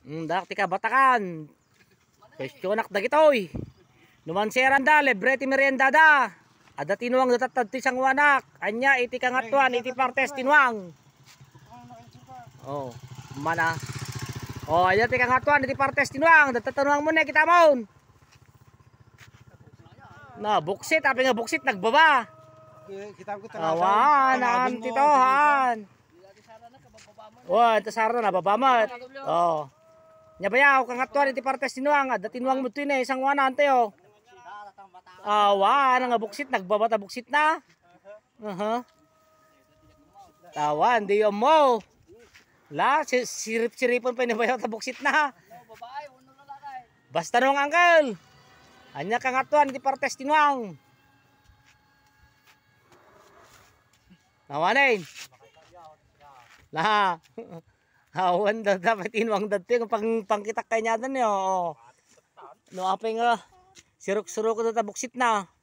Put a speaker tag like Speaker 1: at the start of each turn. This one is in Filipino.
Speaker 1: Mm, tika batakan. batakan. nak dagitoy. Numanseran da, lebreti merienda da. Ada tinuang datatad ti sang wanak. Anya, iti kangatuan, iti partes tinuang. Oh, mana? Oh, anya ti kangatuan, iti partes tinuang. Datatanuang mo kita maun. Na, buksit. Api nga buksit, nagbaba.
Speaker 2: Kita ko talaga. Awan, ang
Speaker 1: titohan. Wah, ito sarana, nababa mo. Oh. Nyabayaw, kangatuan iti partes tinuang. At ah, tinuang mo na isang wana ante o. Oh. Awa, ah, nga buksit. Nagbabata buksit na. Uh -huh. Tawa, hindi yung oh, mo. La, sirip-siripon pa nibayaw buksit na. Basta nung angkel. Anya kangatuan iti partes tinuang. Nawanin. La. Hawan ah, da dapat inuang dati kung pang pangkitak kanya dan yo. Eh, no apay nga Siruk-suruk ko tabuksit na.